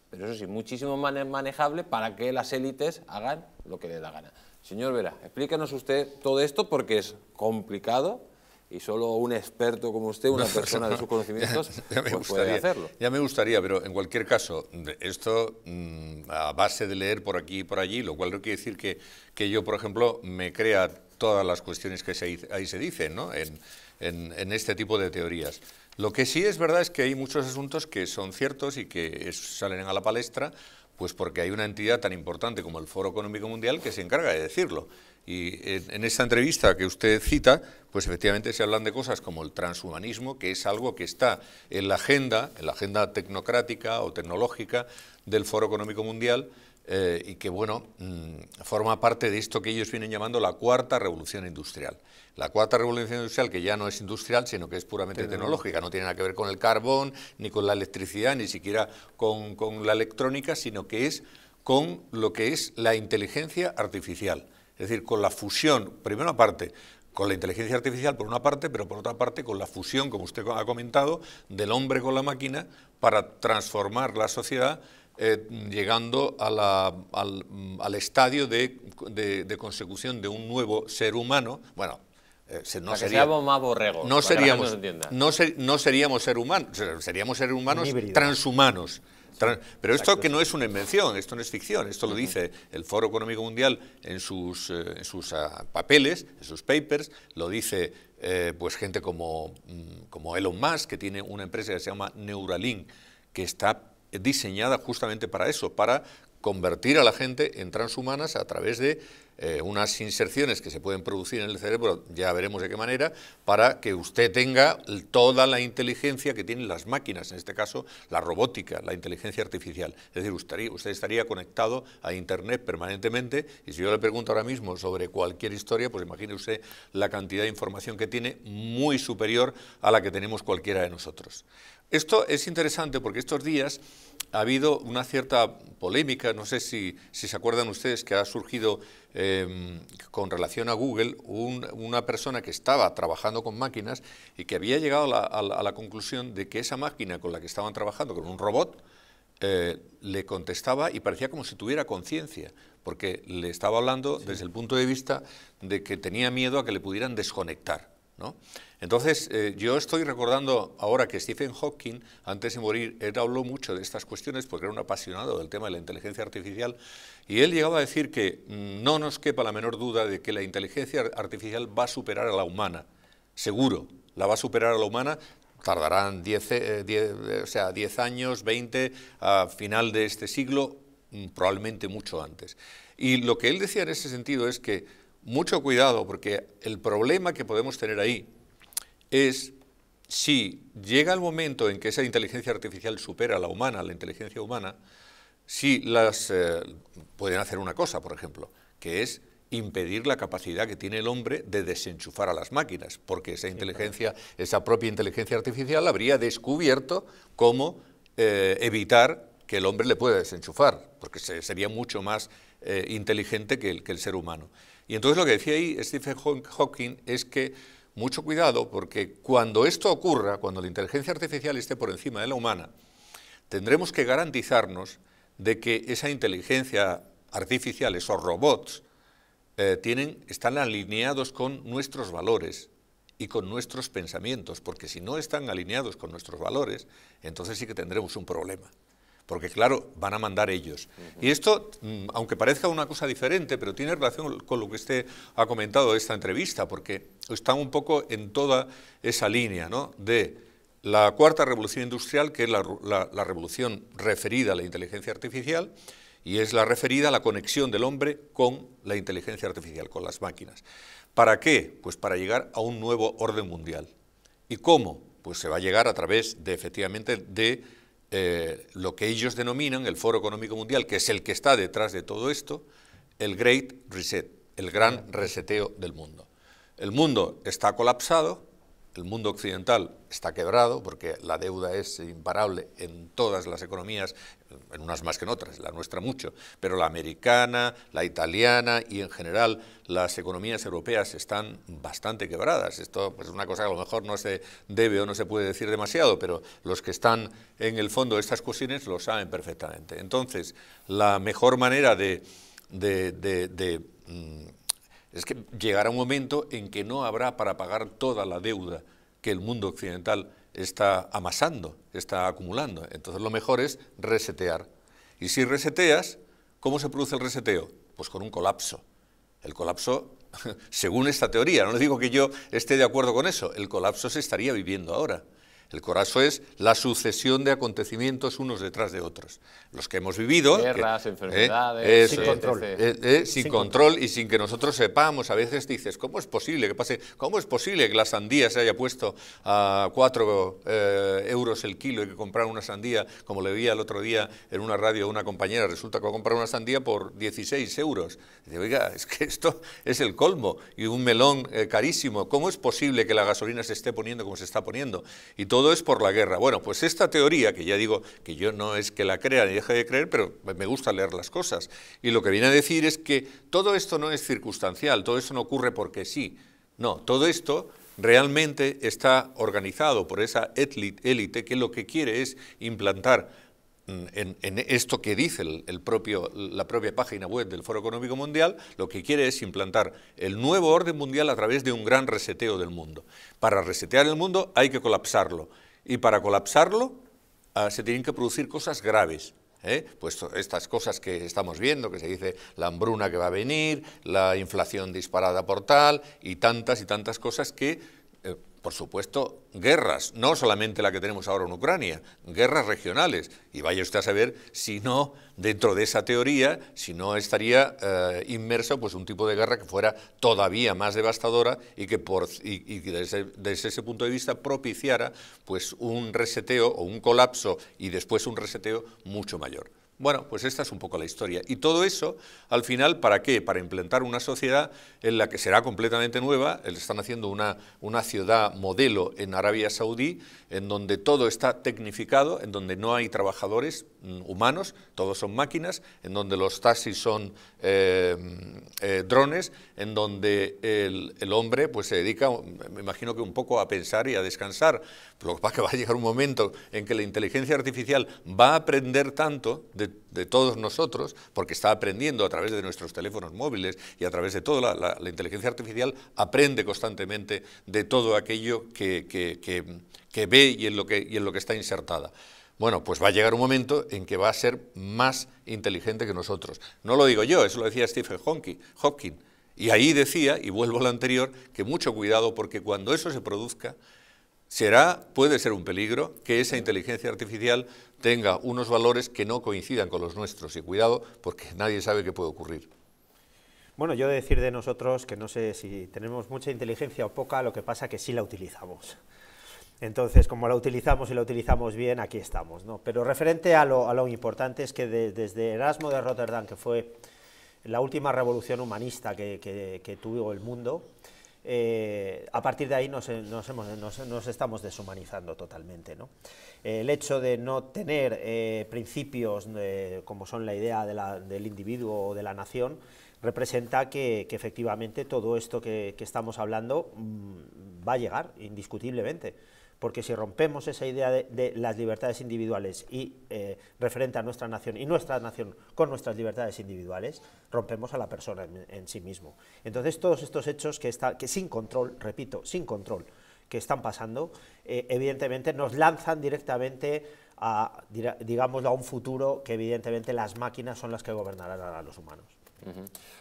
pero eso sí, muchísimo más manejable para que las élites hagan lo que les da gana. Señor Vera, explícanos usted todo esto porque es complicado, y solo un experto como usted, una persona de sus conocimientos, pues, gustaría, puede hacerlo. Ya me gustaría, pero en cualquier caso, esto mm, a base de leer por aquí y por allí, lo cual no quiere decir que, que yo, por ejemplo, me crea todas las cuestiones que ahí se dicen ¿no? en, este tipo de teorías. Lo que sí es verdad es que hay muchos asuntos que son ciertos y que salen a la palestra, pues porque hay una entidad tan importante como el Foro Económico Mundial que se encarga de decirlo. Y en, esta entrevista que usted cita, pues efectivamente se hablan de cosas como el transhumanismo, que es algo que está en la agenda, en la agenda tecnocrática o tecnológica del Foro Económico Mundial, eh, y que, bueno, mm, forma parte de esto que ellos vienen llamando la cuarta revolución industrial. La cuarta revolución industrial, que ya no es industrial, sino que es puramente tecnológica, no tiene nada que ver con el carbón, ni con la electricidad, ni siquiera con la electrónica, sino que es con lo que es la inteligencia artificial es decir, con la fusión, primero aparte, con la inteligencia artificial por una parte, pero por otra parte con la fusión, como usted ha comentado, del hombre con la máquina para transformar la sociedad eh, llegando a la, al, estadio de, consecución de un nuevo ser humano. Bueno, eh, no sería, borrego, no seríamos, no, seríamos ser humanos, seríamos seres humanos transhumanos. Pero esto que no es una invención, esto no es ficción, esto lo dice el Foro Económico Mundial en sus, eh, en sus ah, papeles, en sus papers, lo dice eh, pues gente como, mm, como Elon Musk, que tiene una empresa que se llama Neuralink, que está diseñada justamente para eso, para convertir a la gente en transhumanas a través de eh, unas inserciones que se pueden producir en el cerebro, ya veremos de qué manera, para que usted tenga toda la inteligencia que tienen las máquinas, en este caso la robótica, la inteligencia artificial. Es decir, usted, usted estaría conectado a Internet permanentemente y si yo le pregunto ahora mismo sobre cualquier historia, pues imagine usted la cantidad de información que tiene muy superior a la que tenemos cualquiera de nosotros. Esto es interesante porque estos días ha habido una cierta polémica, no sé si, se acuerdan ustedes que ha surgido em, con relación a Google una persona que estaba trabajando con máquinas y que había llegado a, la, conclusión de que esa máquina con la que estaban trabajando, con un robot, eh, le contestaba y parecía como si tuviera conciencia, porque le estaba hablando desde el punto de vista de que tenía miedo a que le pudieran desconectar. Entonces, eh, yo estoy recordando ahora que Stephen Hawking, antes de morir, él habló mucho de estas cuestiones porque era un apasionado del tema de la inteligencia artificial y él llegaba a decir que mm, no nos quepa la menor duda de que la inteligencia artificial va a superar a la humana, seguro, la va a superar a la humana, tardarán 10 eh, eh, años, 20, a final de este siglo, mm, probablemente mucho antes. Y lo que él decía en ese sentido es que mucho cuidado porque el problema que podemos tener ahí es si llega el momento en que esa inteligencia artificial supera a la humana, la inteligencia humana, si las eh, pueden hacer una cosa, por ejemplo, que es impedir la capacidad que tiene el hombre de desenchufar a las máquinas, porque esa inteligencia, esa propia inteligencia artificial habría descubierto cómo eh, evitar que el hombre le pueda desenchufar, porque sería mucho más eh, inteligente que el ser humano. Y entonces lo que decía ahí Stephen Hawking es que mucho cuidado porque cuando esto ocurra, cuando la inteligencia artificial esté por encima de la humana, tendremos que garantizarnos de que esa inteligencia artificial, esos robots, eh, tienen, están alineados con nuestros valores y con nuestros pensamientos, porque si no están alineados con nuestros valores, entonces sí que tendremos un problema porque claro, van a mandar ellos. Y esto, mm, aunque parezca una cosa diferente, pero tiene relación con lo que usted ha comentado de esta entrevista, porque está un poco en toda esa línea ¿no? de la cuarta revolución industrial, que es la, la revolución referida a la inteligencia artificial, y es la referida a la conexión del hombre con la inteligencia artificial, con las máquinas. ¿Para qué? Pues para llegar a un nuevo orden mundial. ¿Y cómo? Pues se va a llegar a través de, efectivamente, de eh, lo que ellos denominan el Foro Económico Mundial, que es el que está detrás de todo esto, el Great Reset, el gran reseteo del mundo. El mundo está colapsado, el mundo occidental está quebrado porque la deuda es imparable en todas las economías, en unas más que en otras, la nuestra mucho, pero la americana, la italiana y en general las economías europeas están bastante quebradas. Esto pues, es una cosa que a lo mejor no se debe o no se puede decir demasiado, pero los que están en el fondo de estas cuestiones lo saben perfectamente. Entonces, la mejor manera de mm, es que llegará un momento en que no habrá para pagar toda la deuda que el mundo occidental está amasando, está acumulando. Entonces lo mejor es resetear. Y si reseteas, ¿cómo se produce el reseteo? Pues con un colapso. El colapso, según esta teoría, no les digo que yo esté de acuerdo con eso, el colapso se estaría viviendo ahora. El corazón es la sucesión de acontecimientos unos detrás de otros. Los que hemos vivido... Guerras, enfermedades... sin, control. sin, control. y sin que nosotros sepamos. A veces dices, ¿cómo es posible que pase? ¿Cómo es posible que la sandía se haya puesto a 4 eh, euros el kilo y que comprar una sandía, como le vi el otro día en una radio a una compañera, resulta que va a comprar una sandía por 16 euros. oiga, es que esto es el colmo. Y un melón eh, carísimo. ¿Cómo es posible que la gasolina se esté poniendo como se está poniendo? Y todo todo es por la guerra. Bueno, pues esta teoría, que ya digo que yo no es que la crea ni deje de creer, pero me gusta leer las cosas, y lo que viene a decir es que todo esto no es circunstancial, todo esto no ocurre porque sí. No, todo esto realmente está organizado por esa élite que lo que quiere es implantar en, esto que dice el, la propia página web del Foro Económico Mundial, lo que quiere es implantar el nuevo orden mundial a través de un gran reseteo del mundo. Para resetear el mundo hay que colapsarlo. Y para colapsarlo ah, se tienen que producir cosas graves. ¿eh? pues estas cosas que estamos viendo, que se dice la hambruna que va a venir, la inflación disparada por tal, y tantas y tantas cosas que eh, por supuesto, guerras, no solamente la que tenemos ahora en Ucrania, guerras regionales. Y vaya usted a saber si no, dentro de esa teoría, si no estaría eh, inmerso pues, un tipo de guerra que fuera todavía más devastadora y que, por, desde, desde, ese punto de vista propiciara pues, un reseteo o un colapso y después un reseteo mucho mayor. Bueno, pues esta es un poco la historia. Y todo eso, al final, ¿para qué? Para implantar una sociedad en la que será completamente nueva. Eh, están haciendo una, una ciudad modelo en Arabia Saudí, en donde todo está tecnificado, en donde no hay trabajadores mm, humanos, todos son máquinas, en donde los taxis son Em, eh, drones en donde el, hombre pues, se dedica, me imagino que un poco a pensar y a descansar. lo que va a llegar un momento en que la inteligencia artificial va a aprender tanto de, todos nosotros, porque está aprendiendo a través de nuestros teléfonos móviles y a través de todo, la, inteligencia artificial aprende constantemente de todo aquello que, ve y en lo que y en lo está insertada. Bueno, pues va a llegar un momento en que va a ser más inteligente que nosotros. No lo digo yo, eso lo decía Stephen Hawking. Y ahí decía, y vuelvo a lo anterior, que mucho cuidado porque cuando eso se produzca, será, puede ser un peligro que esa inteligencia artificial tenga unos valores que no coincidan con los nuestros. Y cuidado porque nadie sabe qué puede ocurrir. Bueno, yo de decir de nosotros que no sé si tenemos mucha inteligencia o poca, lo que pasa es que sí la utilizamos. Entonces, como la utilizamos y la utilizamos bien, aquí estamos. Pero referente a lo, importante es que desde Erasmo de Rotterdam, que fue la última revolución humanista que, tuvo el mundo, eh, a partir de ahí nos, estamos deshumanizando totalmente. el hecho de no tener eh, principios eh, como son la idea del individuo o de la nación, representa que, efectivamente todo esto que, estamos hablando mm, va a llegar indiscutiblemente. Porque si rompemos esa idea de, las libertades individuales y eh, referente a nuestra nación y nuestra nación con nuestras libertades individuales, rompemos a la persona en, sí mismo. Entonces todos estos hechos que, está, que sin control, repito, sin control, que están pasando, eh, evidentemente nos lanzan directamente a, a un futuro que evidentemente las máquinas son las que gobernarán a los humanos.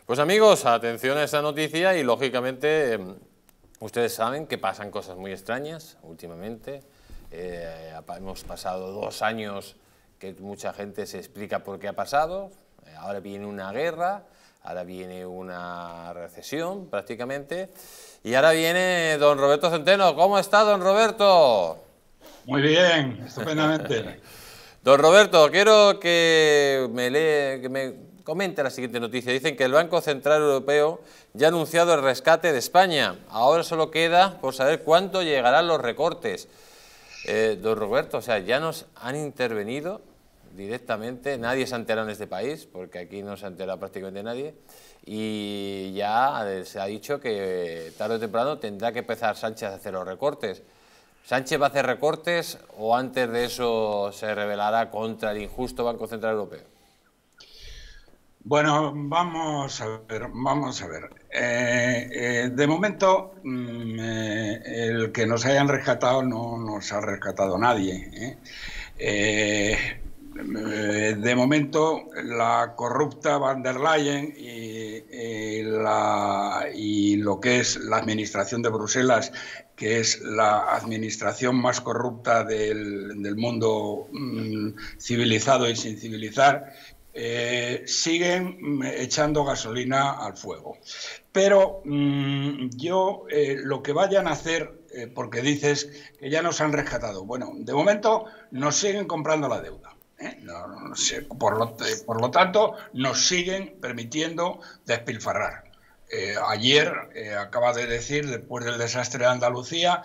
Pues amigos, atención a esa noticia y lógicamente... Em, Ustedes saben que pasan cosas muy extrañas últimamente. Eh, hemos pasado dos años que mucha gente se explica por qué ha pasado. Eh, ahora viene una guerra, ahora viene una recesión prácticamente. Y ahora viene don Roberto Centeno. ¿Cómo está don Roberto? Muy bien, estupendamente. don Roberto, quiero que me, lea... me Comenta la siguiente noticia. Dicen que el Banco Central Europeo ya ha anunciado el rescate de España. Ahora solo queda por saber cuánto llegarán los recortes. Eh, don Roberto, o sea, ya nos han intervenido directamente, nadie se ha enterado en este país, porque aquí no se ha enterado prácticamente nadie, y ya se ha dicho que tarde o temprano tendrá que empezar Sánchez a hacer los recortes. ¿Sánchez va a hacer recortes o antes de eso se rebelará contra el injusto Banco Central Europeo? Bueno, vamos a ver, vamos a ver. Eh, eh, de momento, mm, eh, el que nos hayan rescatado no nos ha rescatado nadie. de momento, la corrupta Van der Leyen y, lo que es la administración de Bruselas que es la administración más corrupta del, mundo mm, civilizado y sin civilizar, eh, siguen mm, echando gasolina al fuego. Pero mm, yo, eh, lo que vayan a hacer, eh, porque dices que ya nos han rescatado, bueno, de momento nos siguen comprando la deuda. por, lo, tanto, nos siguen permitiendo despilfarrar. ayer acaba de decir, después del desastre de Andalucía,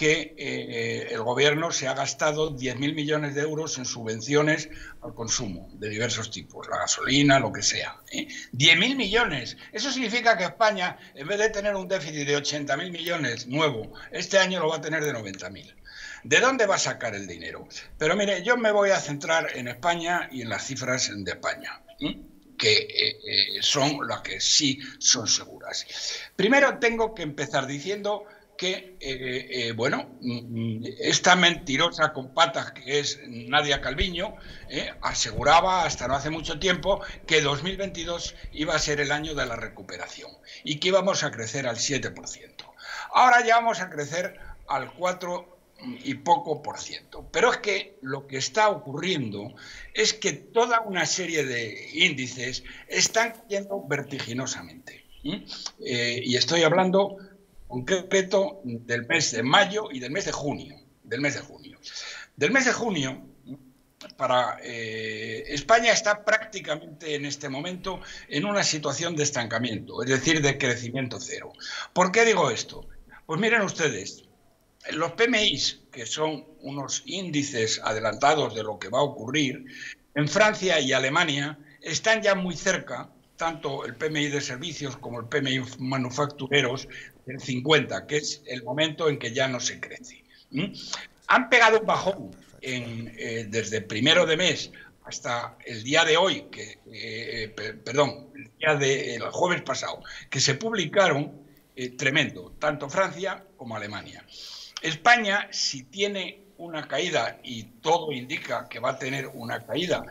que eh, el gobierno se ha gastado 10.000 millones de euros en subvenciones al consumo de diversos tipos, la gasolina, lo que sea. 10.000 ¿eh? millones. Eso significa que España, en vez de tener un déficit de 80.000 millones nuevo, este año lo va a tener de 90.000. ¿De dónde va a sacar el dinero? Pero mire, yo me voy a centrar en España y en las cifras de España. ¿eh? que son las que sí son seguras. Primero tengo que empezar diciendo que, eh, eh, bueno, mm, mm, esta mentirosa con patas que es Nadia Calviño, eh, aseguraba hasta no hace mucho tiempo que 2022 iba a ser el año de la recuperación y que íbamos a crecer al 7%. Ahora ya vamos a crecer al 4 y poco por ciento. Pero es que lo que está ocurriendo es que toda una serie de índices están cayendo vertiginosamente. y estoy hablando concreto del mes de mayo y del mes de junio. Del mes de junio. Del mes de junio, para eh, España está prácticamente en este momento en una situación de estancamiento, es decir, de crecimiento cero. ¿Por qué digo esto? Pues miren ustedes, los PMIs, que son unos índices adelantados de lo que va a ocurrir, en Francia y Alemania están ya muy cerca tanto el PMI de servicios como el PMI manufactureros del 50, que es el momento en que ya no se crece. Han pegado un bajón en, eh, desde primero de mes hasta el día de hoy, que, eh, perdón, el día del jueves pasado, que se publicaron eh, tremendo, tanto Francia como Alemania. España, si tiene una caída, y todo indica que va a tener una caída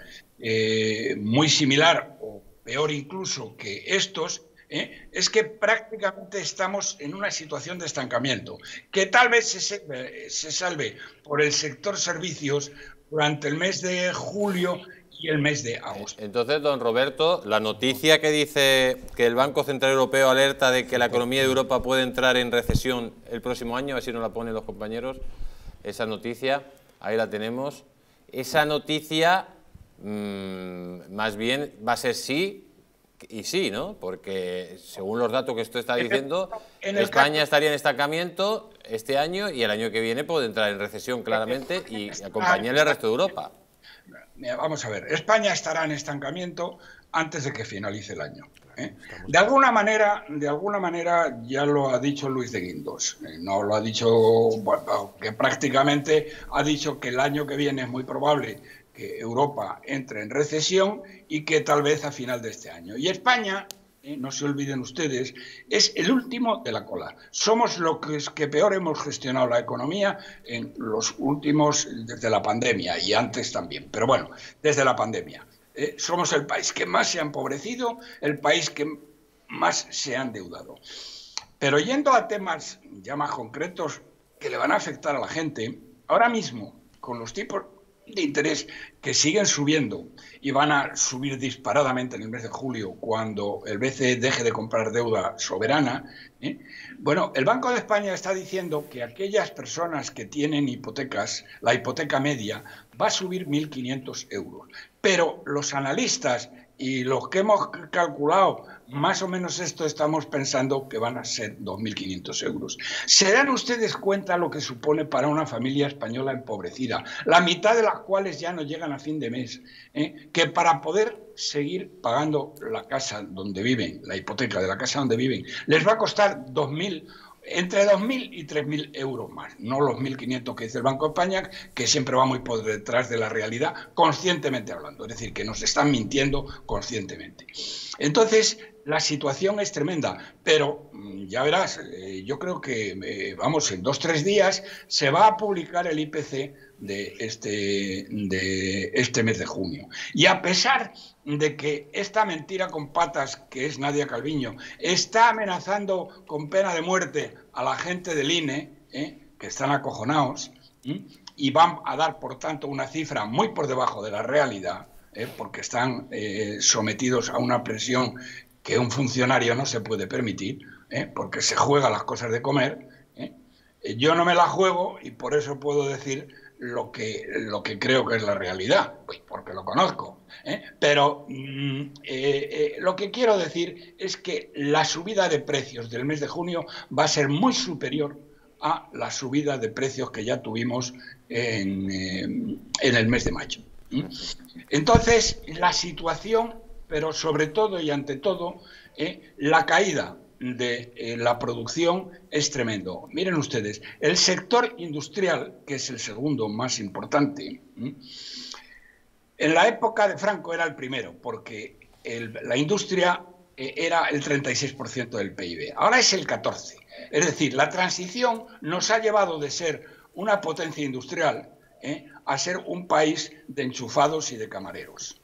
muy similar o peor incluso que estos, ¿eh? es que prácticamente estamos en una situación de estancamiento, que tal vez se, se salve por el sector servicios durante el mes de julio y el mes de agosto. Eh, entonces, don Roberto, la noticia que dice que el Banco Central Europeo alerta de que la economía de Europa puede entrar en recesión el próximo año, así nos la ponen los compañeros, esa noticia, ahí la tenemos. Esa noticia Mm, más bien va a ser sí y sí, ¿no? Porque según los datos que esto está diciendo, España estaría en estancamiento este año y el año que viene puede entrar en recesión claramente y acompañar al resto de Europa. Vamos a ver, España estará en estancamiento antes de que finalice el año. ¿eh? De alguna manera, de alguna manera ya lo ha dicho Luis de Guindos. ¿eh? No lo ha dicho bueno, que prácticamente ha dicho que el año que viene es muy probable que Europa entre en recesión y que tal vez a final de este año. Y España, eh, no se olviden ustedes, es el último de la cola. Somos los que, peor hemos gestionado la economía en los últimos, desde la pandemia y antes también, pero bueno, desde la pandemia. Eh, somos el país que más se ha empobrecido, el país que más se ha endeudado. Pero yendo a temas ya más concretos que le van a afectar a la gente, ahora mismo, con los tipos, de interés que siguen subiendo y van a subir disparadamente en el mes de julio cuando el BCE deje de comprar deuda soberana, ¿eh? bueno, el Banco de España está diciendo que aquellas personas que tienen hipotecas, la hipoteca media va a subir 1.500 euros. Pero los analistas y los que hemos calculado más o menos esto estamos pensando que van a ser 2.500 euros. ¿Se dan ustedes cuenta lo que supone para una familia española empobrecida, la mitad de las cuales ya no llegan a fin de mes, ¿eh? que para poder seguir pagando la casa donde viven, la hipoteca de la casa donde viven, les va a costar entre 2.000 y 3.000 euros más, no los 1.500 que dice el Banco de España, que siempre va muy por detrás de la realidad, conscientemente hablando, es decir, que nos están mintiendo conscientemente. Entonces, la situación es tremenda, pero mm, ya verás, eh, yo creo que, eh, vamos, en dos, tres días se va a publicar el IPC de este, de este mes de junio. Y a pesar de que esta mentira con patas, que es Nadia Calviño, está amenazando con pena de muerte a la gente del INE, eh, que están acojonados, y van a dar, por tanto, una cifra muy por debajo de la realidad, porque están sometidos a una presión que un funcionario no se puede permitir, ¿eh? porque se juega las cosas de comer. ¿eh? Eh, yo no me la juego y por eso puedo decir lo que, lo que creo que es la realidad, pues porque lo conozco. Pero mm, lo que quiero decir es que la subida de precios del mes de junio va a ser muy superior a la subida de precios que ya tuvimos en, en el mes de mayo. Entonces, la situación pero sobre todo y ante todo, eh, la caída de eh, la producción es tremendo. Miren ustedes, el sector industrial, que es el segundo más importante, en la época de Franco era el primero, porque la industria eh, era el 36% del PIB, ahora es el 14%. Es decir, la transición nos ha llevado de ser una potencia industrial a ser un país de enchufados y de camareros.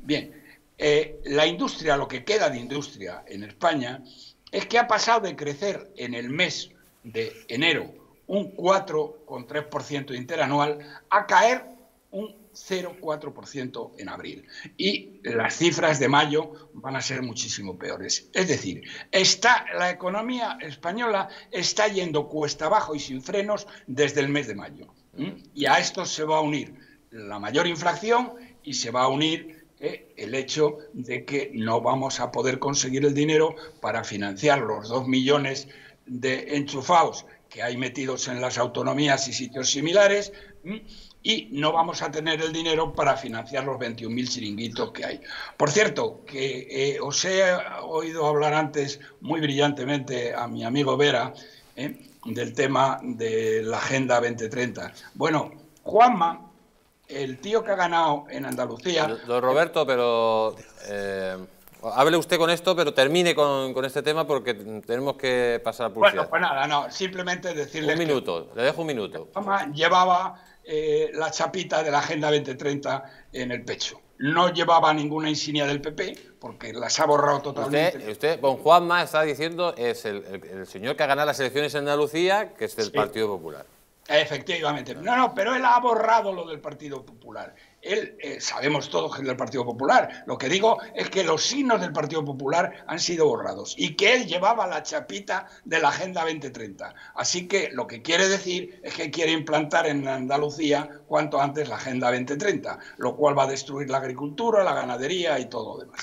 Bien, eh, la industria, lo que queda de industria en España, es que ha pasado de crecer en el mes de enero un 4,3% interanual a caer un 0,4% en abril. Y las cifras de mayo van a ser muchísimo peores. Es decir, está, la economía española está yendo cuesta abajo y sin frenos desde el mes de mayo. Y a esto se va a unir la mayor inflación y se va a unir eh, el hecho de que no vamos a poder conseguir el dinero para financiar los dos millones de enchufados que hay metidos en las autonomías y sitios similares y no vamos a tener el dinero para financiar los 21.000 chiringuitos que hay. Por cierto, que eh, os he oído hablar antes muy brillantemente a mi amigo Vera ¿eh? del tema de la Agenda 2030. Bueno, Juanma el tío que ha ganado en Andalucía... Don Roberto, pero... Eh, usted con esto, pero termine con, este tema porque tenemos que pasar publicidad. Bueno, pues nada, no, simplemente decirle... Un minuto, le dejo un minuto. Llevaba eh, la chapita de la Agenda 2030 en el pecho. No llevaba ninguna insignia del PP, porque las ha borrado totalmente. Usted, don Juanma, está diciendo, es el, señor que ha ganado las elecciones en Andalucía, que es del Partido Popular. Efectivamente. No, no, pero él ha borrado lo del Partido Popular. Él, eh, sabemos todos que es del Partido Popular. Lo que digo es que los signos del Partido Popular han sido borrados y que él llevaba la chapita de la Agenda 2030. Así que lo que quiere decir es que quiere implantar en Andalucía cuanto antes la Agenda 2030, lo cual va a destruir la agricultura, la ganadería y todo lo demás.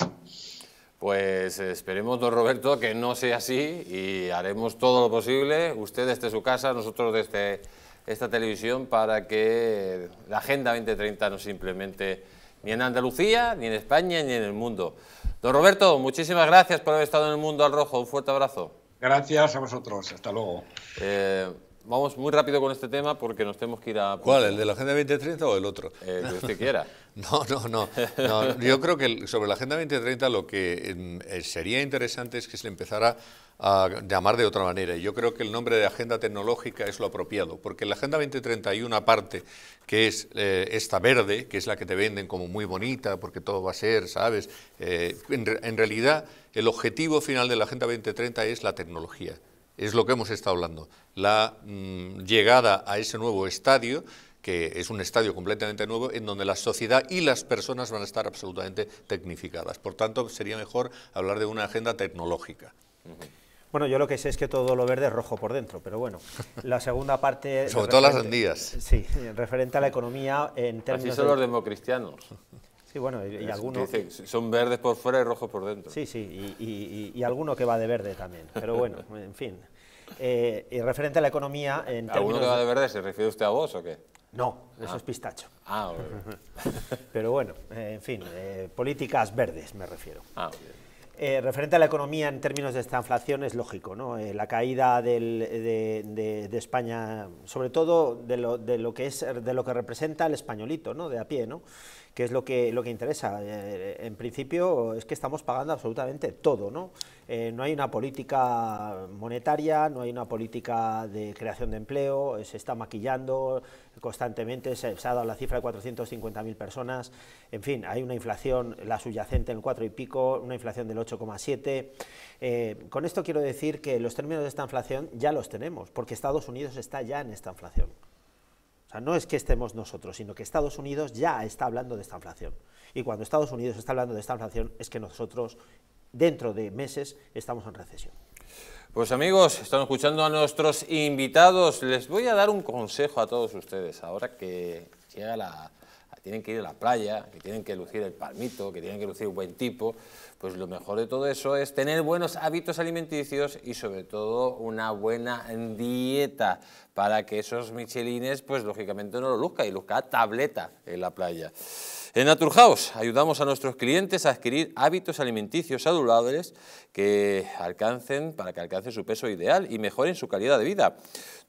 Pues esperemos, don Roberto, que no sea así y haremos todo lo posible, usted desde su casa, nosotros desde esta televisión para que la Agenda 2030 no simplemente ni en Andalucía, ni en España, ni en el mundo. Don Roberto, muchísimas gracias por haber estado en el Mundo al Rojo. Un fuerte abrazo. Gracias a vosotros. Hasta luego. Eh, vamos muy rápido con este tema porque nos tenemos que ir a... ¿Cuál? ¿El de la Agenda 2030 o el otro? Eh, el que usted quiera. No, no, no, Yo creo que sobre la Agenda 2030 lo que mm, eh, sería interesante es que se empezara a llamar de otra manera. yo creo que el nombre de Agenda Tecnológica es lo apropiado, porque la Agenda 2030 hay una parte que es eh, esta verde, que es la que te venden como muy bonita, porque todo va a ser, ¿sabes? Eh, en, realidad, el objetivo final de la Agenda 2030 es la tecnología, es lo que hemos estado hablando, la mm, llegada a ese nuevo estadio que es un estadio completamente nuevo en donde la sociedad y las personas van a estar absolutamente tecnificadas. Por tanto, sería mejor hablar de una agenda tecnológica. Bueno, yo lo que sé es que todo lo verde es rojo por dentro, pero bueno, la segunda parte... Sobre todo las sandías. Sí, referente a la economía en términos... Así son los democristianos. Sí, bueno, y, algunos... son verdes por fuera y rojos por dentro. Sí, sí, y, y, alguno que va de verde también, pero bueno, en fin. Eh, y referente a la economía en términos... ¿Alguno que va de verde se refiere usted a vos o qué? No, ah. eso es pistacho. Ah, pero bueno, eh, en fin, eh, políticas verdes me refiero. Ah, eh, referente a la economía en términos de esta inflación es lógico, ¿no? Eh, la caída de, España, sobre todo de lo, que es, de lo que representa el españolito, ¿no? De a pie, ¿no? Que es lo que, lo que interesa. Eh, en principio es que estamos pagando absolutamente todo, ¿no? Eh, no hay una política monetaria, no hay una política de creación de empleo, eh, se está maquillando constantemente, se, ha dado la cifra de 450.000 personas, en fin, hay una inflación, la subyacente en el 4 y pico, una inflación del 8,7. Eh, con esto quiero decir que los términos de esta inflación ya los tenemos, porque Estados Unidos está ya en esta inflación. O sea, no es que estemos nosotros, sino que Estados Unidos ya está hablando de esta inflación. Y cuando Estados Unidos está hablando de esta inflación, es que nosotros dentro de meses estamos en recesión. Pues amigos, están escuchando a nuestros invitados. Les voy a dar un consejo a todos ustedes ahora que llega la, tienen que ir a la playa, que tienen que lucir el palmito, que tienen que lucir un buen tipo, pues lo mejor de todo eso es tener buenos hábitos alimenticios y sobre todo una buena dieta para que esos michelines pues lógicamente no lo luzca y luzca tableta en la playa. En Naturhaus ayudamos a nuestros clientes a adquirir hábitos alimenticios saludables que alcancen, para que alcancen su peso ideal y mejoren su calidad de vida.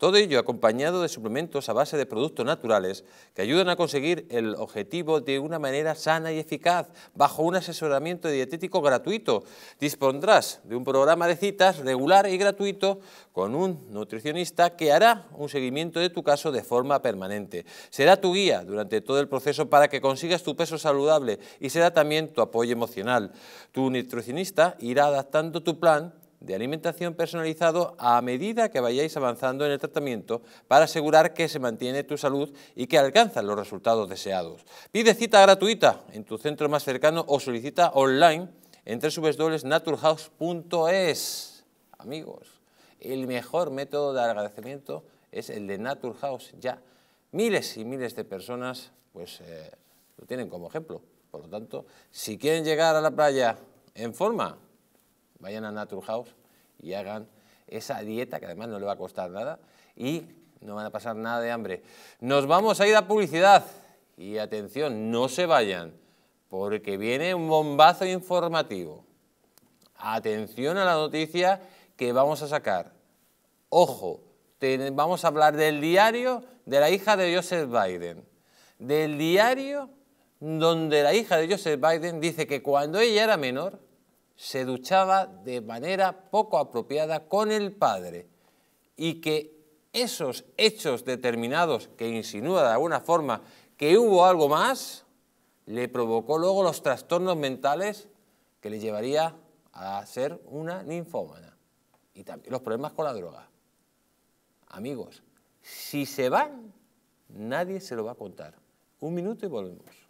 Todo ello acompañado de suplementos a base de productos naturales que ayudan a conseguir el objetivo de una manera sana y eficaz, bajo un asesoramiento dietético gratuito. Dispondrás de un programa de citas regular y gratuito con un nutricionista que hará un seguimiento de tu caso de forma permanente. Será tu guía durante todo el proceso para que consigas tu peso saludable y será también tu apoyo emocional. Tu nutricionista irá adaptando tu plan de alimentación personalizado a medida que vayáis avanzando en el tratamiento para asegurar que se mantiene tu salud y que alcanzan los resultados deseados. Pide cita gratuita en tu centro más cercano o solicita online en www.naturhouse.es. Amigos, el mejor método de agradecimiento es el de Naturhouse ya. Miles y miles de personas pues eh, lo tienen como ejemplo. Por lo tanto, si quieren llegar a la playa en forma, vayan a House y hagan esa dieta, que además no le va a costar nada, y no van a pasar nada de hambre. Nos vamos a ir a publicidad. Y atención, no se vayan, porque viene un bombazo informativo. Atención a la noticia que vamos a sacar. Ojo, vamos a hablar del diario de la hija de Joseph Biden. Del diario donde la hija de Joseph Biden dice que cuando ella era menor, se duchaba de manera poco apropiada con el padre y que esos hechos determinados que insinúa de alguna forma que hubo algo más, le provocó luego los trastornos mentales que le llevaría a ser una ninfómana y también los problemas con la droga. Amigos, si se van, nadie se lo va a contar. Un minuto y volvemos.